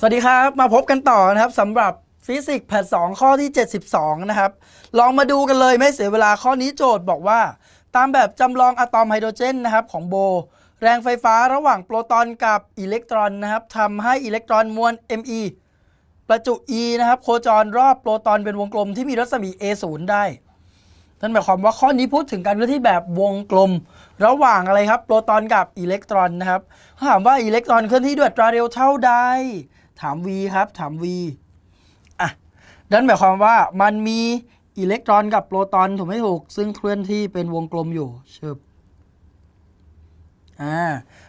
สวัสดีครับ มาพบกันต่อนะครับสำหรับฟิสิกส์แผ่สองข้อที่ 72 นะครับ ลองมาดูกันเลยไม่เสียเวลาข้อนี้โจทย์บอกว่า ตามแบบจำลองอะตอมไฮโดรเจนนะครับของโบ แรงไฟฟ้าระหว่างโปรตอนกับอิเล็กตรอนนะครับทำให้อิเล็กตรอนมวล me ประจุ e นะครับ โคจรรอบโปรตอนเป็นวงกลมที่มีรัศมี a 0ได้นั่นหมายความว่าข้อนี้พูดถึงการเคลื่อนที่แบบวงกลม ระหว่างอะไรครับ โปรตอนกับอิเล็กตรอนนะครับถามว่าอิเล็กตรอนเคลื่อนที่ด้วยตราเร็วเท่าใดถาม v ครับ ถาม v อ่ะดันหมายความว่ามันมีอิเล็กตรอนกับโปรตอนถูกไหมถูก ซึ่งเคลื่อนที่เป็นวงกลมอยู่ เชิบอ่า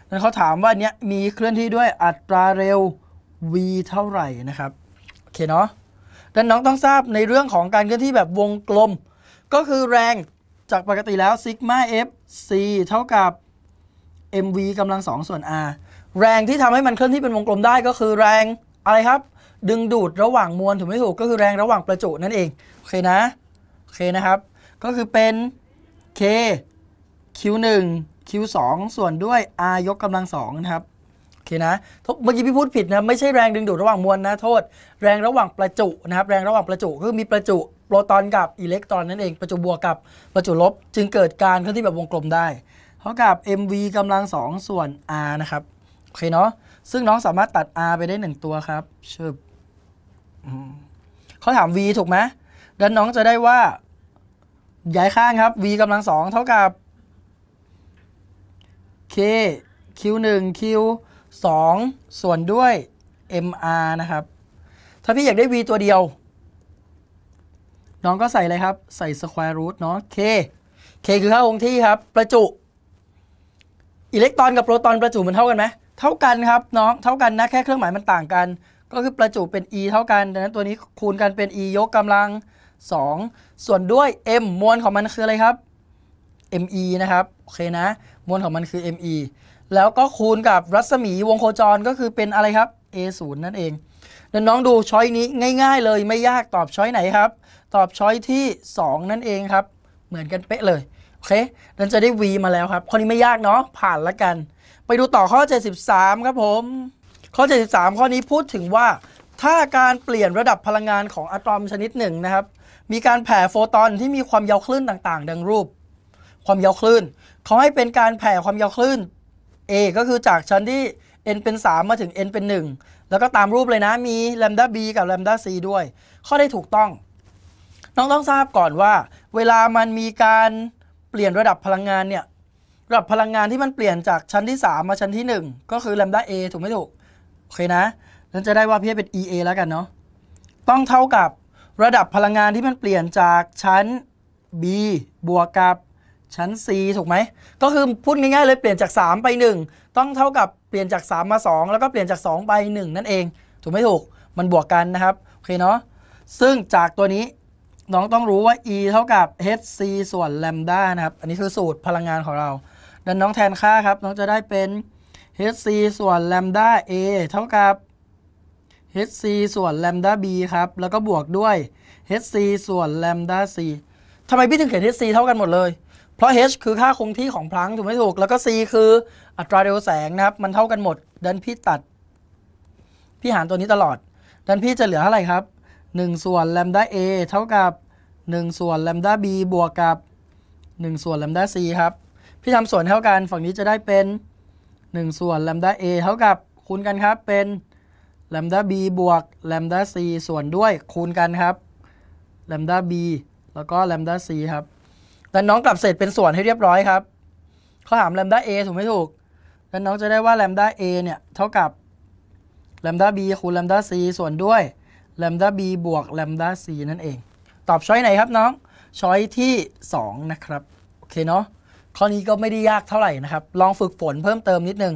นั้นเขาถามว่าเนี้ยมีเคลื่อนที่ด้วยอัตราเร็ว v เท่าไหร่นะครับ โอเค เนาะดังน้องต้องทราบในเรื่องของการเคลื่อนที่แบบวงกลม ก็คือแรงจากปกติแล้วซิกมา f c เท่ากับ mv กำลังสองส่วน r แรงที่ทำให้มันเคลื่อนที่เป็นวงกลมได้ก็คือแรง อะไรครับ ดึงดูดระหว่างมวลถูกไม่ถูก ก็คือแรงระหว่างประจุนั่นเอง โอเคนะ โอเคนะครับ ก็คือเป็น k q1 q2 ส่วนด้วย r ยกกำลังสองนะครับ โอเคนะ เมื่อกี้พี่พูดผิดนะ ไม่ใช่แรงดึงดูดระหว่างมวลนะโทษ แรงระหว่างประจุนะครับ แรงระหว่างประจุคือมีประจุโปรตอนกับอิเล็กตรอนนั่นเอง ประจุบวกกับประจุลบ จึงเกิดการเคลื่อนที่แบบวงกลมได้ เท่ากับ mv กำลังสองส่วน r นะครับโอเคเนาะ ซึ่งน้องสามารถตัด r ไปได้ 1 ตัวครับเชิบเขาถาม v ถูกไหมดันน้องจะได้ว่าย้ายข้างครับ v กำลังสองเท่ากับ k q 1 q 2ส่วนด้วย mr นะครับ ถ้าพี่อยากได้ v ตัวเดียว น้องก็ใส่เลยครับ ใส่ square root เนาะ k k คือค่าคงที่ครับ ประจุ อิเล็กตรอนกับโปรตอนประจุมันเท่ากันไหมเท่ากันครับน้องเท่ากันนะ แค่เครื่องหมายมันต่างกัน ก็คือประจุเป็น e เท่ากันดังนั้นตัวนี้คูณกันเป็น e ยกกำลัง 2 ส่วนด้วย m มวลของมันคืออะไรครับ me นะครับโอเคนะมวลของมันคือ me แล้วก็คูณกับรัศมีวงโคจรก็คือเป็นอะไรครับ a 0นั่นเองดังน้องดูช้อยนี้ง่าย ๆ เลยไม่ยากตอบช้อยไหนครับ ตอบช้อยที่ 2 นั่นเองครับ เหมือนกันเป๊ะเลยโอเคดังนั้นจะได้ v มาแล้วครับข้อนี้ไม่ยากเนาะผ่านละกันไปดูต่อข้อ 73 ครับผม ข้อ 73 ข้อนี้พูดถึงว่า ถ้าการเปลี่ยนระดับพลังงานของอะตอมชนิดหนึ่งนะครับ มีการแผ่โฟตอนที่มีความยาวคลื่นต่างๆ ดังรูป ความยาวคลื่น เขาให้เป็นการแผ่ความยาวคลื่น A ก็คือจากชั้นที่ n เป็น 3 มาถึง n เป็น 1 แล้วก็ตามรูปเลยนะมีแลมดา b กับแลมดา c ด้วย ข้อได้ถูกต้อง น้องต้องทราบก่อนว่า เวลามันมีการเปลี่ยนระดับพลังงานเนี่ยกับพลังงานที่มันเปลี่ยนจากชั้นที่ 3 มาชั้นที่ 1 ก็คือแลมด้า A ถูกไหมถูกโอเค นะนั้นจะได้ว่าพี่เป็น EA แล้วกันเนาะต้องเท่ากับระดับพลังงานที่มันเปลี่ยนจากชั้น B บวกกับชั้น C ถูกไหมก็คือพูดง่ายๆเลยเปลี่ยนจาก3ไป1ต้องเท่ากับเปลี่ยนจาก 3 มา 2 แล้วก็เปลี่ยนจาก2ไป1นั่นเอง ถูกไหมถูกมันบวกกันนะครับโอเคเนาะซึ่งจากตัวนี้น้องต้องรู้ว่า e เท่ากับ hc ส่วนแลมด้านะครับอันนี้คือสูตรพลังงานของเราเป็นน้องแทนค่าครับ น้องจะได้เป็น hc ส่วน lambda a เท่ากับ hc ส่วน lambda b ครับแล้วก็บวกด้วย hc ส่วน lambda c ทำไมพี่ถึงเขียน hc เท่ากันหมดเลย เพราะ h คือค่าคงที่ของพลังถูกไหมถูก แล้วก็ c คืออัตราเร็วแสงนะครับมันเท่ากันหมด ดันพี่ตัดพี่หารตัวนี้ตลอด ดันพี่จะเหลือเท่าไหร่ครับ 1 ส่วน lambda a เท่ากับ 1 ส่วน lambda b บวกกับ 1 ส่วน lambda c ครับพี่ทำส่วนเท่ากัน ฝั่งนี้จะได้เป็น 1 ส่วนลัมดา a เท่ากับคูณกันครับเป็นลัมดา b บวกลัมดา c ส่วนด้วยคูณกันครับลัมดา b แล้วก็ลัมดา c ครับแันน้องกลับเสร็จเป็นส่วนให้เรียบร้อยครับเขาถามลัมดา a ถูกไม่ถูกดันน้องจะได้ว่าลัมดา a เนี่ยเท่ากับลัมดา b คูณลัมดา c ส่วนด้วยลัมดา b บวกลัมดา c นั่นเอง ตอบช้อยไหนครับ น้องช้อยที่ 2 นะครับโอเคเนาะข้อนี้ก็ไม่ได้ยากเท่าไหร่นะครับ ลองฝึกฝนเพิ่มเติมนิดนึง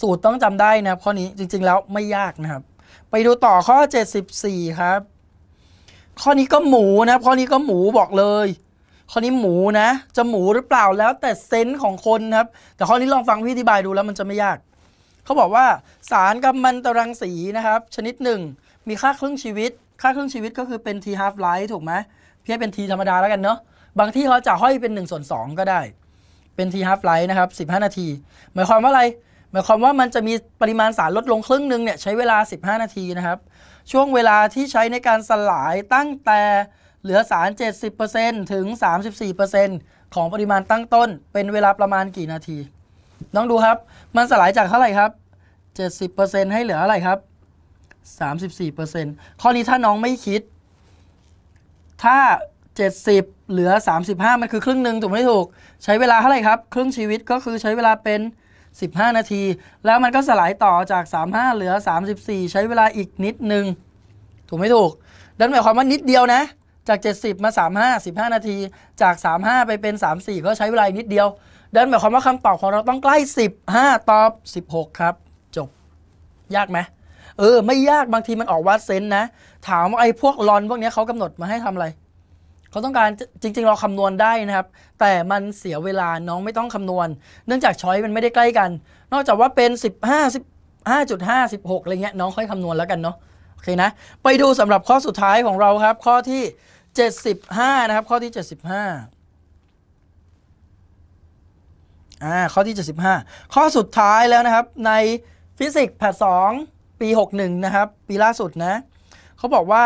สูตรต้องจำได้นะครับข้อนี้ จริงๆแล้วไม่ยากนะครับ ไปดูต่อข้อ 74 ครับ ข้อนี้ก็หมูนะครับข้อนี้ก็หมูบอกเลย ข้อนี้หมูนะ จะหมูหรือเปล่าแล้ว แต่เซนส์ของคนนะครับ แต่ข้อนี้ลองฟังพี่อธิบายดูแล้ว มันจะไม่ยาก เขาบอกว่าสารกัมมันตรังสีนะครับ ชนิดหนึ่ง มีค่าครึ่งชีวิต ค่าครึ่งชีวิตก็คือเป็น t half life ถูกไหมเพียงเป็น t ธรรมดาแล้วกันเนาะ บางที่เขาจะห้อยเป็น1ส่วนสก็ได้เป็นฮาร์ฟไลท์นะครับ15 นาที หมายความว่าอะไร หมายความว่ามันจะมีปริมาณสารลดลงครึ่งหนึ่งเนี่ยใช้เวลา 15 นาทีนะครับช่วงเวลาที่ใช้ในการสลายตั้งแต่เหลือสาร 70%ถึง 34%ของปริมาณตั้งต้นเป็นเวลาประมาณกี่นาทีน้องดูครับมันสลายจากเท่าไหร่ครับ 70%ให้เหลืออะไรครับ 34%ข้อนี้ถ้าน้องไม่คิด ถ้า70เหลือ 35มันคือครึ่งหนึ่งถูกไม่ถูก ใช้เวลาเท่าไหร่ครับครึ่งชีวิตก็คือใช้เวลาเป็น 15 นาที แล้วมันก็สลายต่อจาก 35 เหลือ 34 ใช้เวลาอีกนิดหนึ่งถูกไม่ถูกดันหมายความว่านิดเดียวนะ จาก 70 มา 35 15 นาที จาก 35 ไปเป็น34ก็ใช้เวลาอีกนิดเดียวดันหมายความว่าคำตอบของเราต้องใกล้ 15ตอบ16 ครับ จบ ยากไหมเออไม่ยากบางทีมันออกวัดเซนนะถามว่าไอ้พวกลอนพวกนี้เขากำหนดมาให้ทำอะไรเขาต้องการจริง ๆเราคำนวณได้นะครับ แต่มันเสียเวลาน้องไม่ต้องคำนวณ เนื่องจากช้อยมันไม่ได้ใกล้กัน นอกจากว่าเป็น15 15.5 16อะไรเงี้ย น้องค่อยคำนวณแล้วกันเนาะโอเคนะไปดูสำหรับข้อสุดท้ายของเราครับ ข้อที่ 75นะครับ ข้อที่75อ่าข้อที่ 75 ข้อสุดท้ายแล้วนะครับ ในฟิสิกส์แพทสองปี 61นะครับปีล่าสุดนะ เขาบอกว่า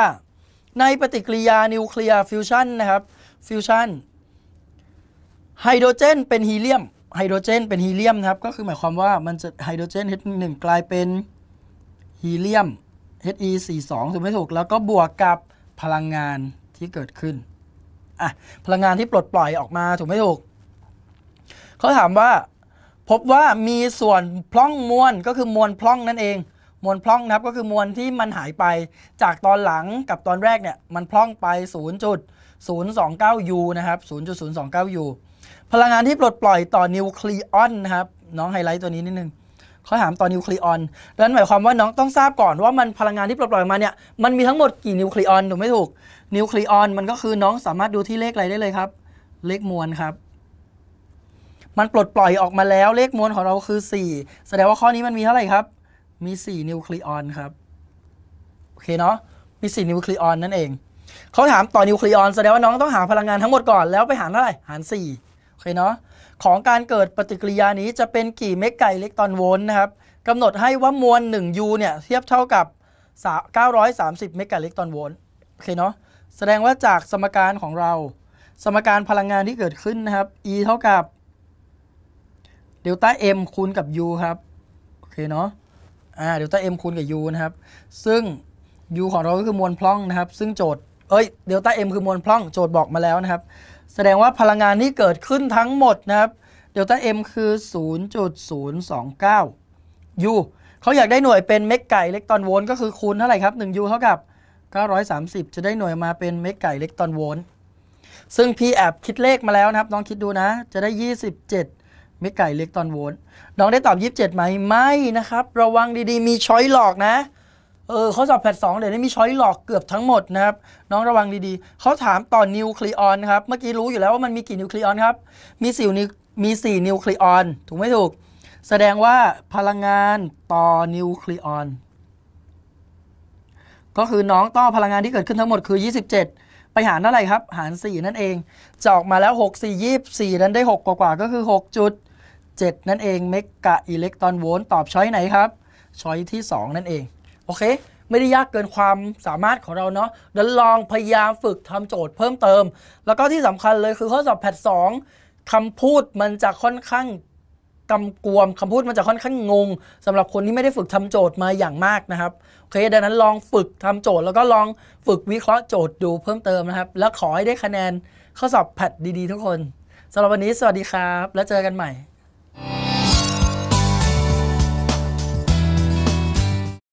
ในปฏิกิริยานิวเคลียร์ฟิวชันนะครับฟิวชันไฮโดรเจนเป็นฮีเลียมไฮโดรเจนเป็นฮีเลียมนะครับก็คือหมายความว่ามันจะไฮโดรเจน H1 กลายเป็นฮีเลียม He42 ถูกไม่ถูกแล้วก็บวกกับพลังงานที่เกิดขึ้นอ่ะพลังงานที่ปลดปล่อยออกมาถูกไม่ถูกเขาถามว่าพบว่ามีส่วนพล่องมวลก็คือมวลพล่องนั่นเองมวลพล่องนะครับก็คือมวลที่มันหายไปจากตอนหลังกับตอนแรกเนี่ยมันพล่องไป 0.029 u นะครับ0.029 u พลังงานที่ปลดปล่อยต่อนิวคลีออนนะครับน้องไฮไลท์ตัวนี้นิดนึงเขาถามต่อนิวคลีออนดังนั้นหมายความว่าน้องต้องทราบก่อนว่ามันพลังงานที่ปลดปล่อยมาเนี่ยมันมีทั้งหมดกี่นิวคลีออนถูกไม่ถูกนิวคลีออนมันก็คือน้องสามารถดูที่เลขอะไรได้เลยครับ เลขมวลครับ มันปลดปล่อยออกมาแล้วเลขมวลของเราคือ 4 แสดงว่าข้อนี้มันมีเท่าไหร่ครับมี 4 นิวคลีออนครับ โอเค เนาะมี 4 นิวคลีออนนั่นเองเขาถามต่อนิวคลีออนแสดงว่าน้องต้องหาพลังงานทั้งหมดก่อนแล้วไปหารเท่าไหร่หาร4โอเค เนาะของการเกิดปฏิกิริยานี้จะเป็นกี่เมกไกเล็กตอนโวลต์นะครับกำหนดให้ว่ามวล 1U เนี่ย เทียบเท่ากับ 930 เมกะเล็กตอนโวลต์โอเค เนาะแสดงว่าจากสมการของเรา สมการพลังงานที่เกิดขึ้นนะครับ e เท่ากับเดลต้า m คูณกับ u ครับโอเคเนาะอ่าเดลต้าเอ็มคูณกับ u นะครับซึ่ง u ของเราก็คือมวลพล่องนะครับซึ่งโจทย์เอ้ยเดลต้าเอ็มคือมวลพล่องโจทย์บอกมาแล้วนะครับแสดงว่าพลังงานที่เกิดขึ้นทั้งหมดนะครับเดลต้าเอ็มคือ 0.029 u เขาอยากได้หน่วยเป็นเมกไก่เล็กตอนโวลต์ก็คือคูณเท่าไหร่ครับ1 u เท่ากับ 930 จะได้หน่วยมาเป็นเมกไก่เล็กตอนโวลต์ซึ่งพี่แอบคิดเลขมาแล้วนะครับลองคิดดูนะ จะได้ 27เมกะอิเล็กตรอนโวลต์น้องได้ตอบ 27ไหมไม่นะครับระวังดีๆ มีช้อยหลอกนะเออข้อสอบแพทสองเดี๋ยวนี้มีช้อยหลอกเกือบทั้งหมดนะครับ น้องระวังดีๆเขาถามต่อนิวคลีออนครับเมื่อกี้รู้อยู่แล้วว่ามันมีกี่นิวคลีออนครับมีสี่นิวมีสี่นิวคลีออน ถูกไหมถูกแสดงว่าพลังงานต่อนิวคลีออนก็คือน้องต่อพลังงานที่เกิดขึ้นทั้งหมดคือ 27ไปหารเท่าไหร่ครับ หาร 4 นั่นเองจอกมาแล้ว 6 4 24นั้นได้ 6 กว่าาก็คือ 6.7 นั่นเองเมกะอิเล็กตรอนโวลต์ตอบช้อยไหนครับ ช้อยที่ 2 นั่นเอง โอเค ไม่ได้ยากเกินความสามารถของเราเนาะเดี๋ยวลองพยายามฝึกทำโจทย์เพิ่มเติม แล้วก็ที่สำคัญเลย คือข้อสอบแพทสองคำพูดมันจะค่อนข้างกำกวมคำพูดมันจะค่อนข้างงงสำหรับคนที่ไม่ได้ฝึกทำโจทย์มาอย่างมากนะครับโอเค ดังนั้นลองฝึกทำโจทย์แล้วก็ลองฝึกวิเคราะห์โจทย์ดูเพิ่มเติมนะครับแล้วขอให้ได้คะแนนข้อสอบแพทดี ๆ ทุกคนสำหรับวันนี้ สวัสดีครับ แล้วเจอกันใหม่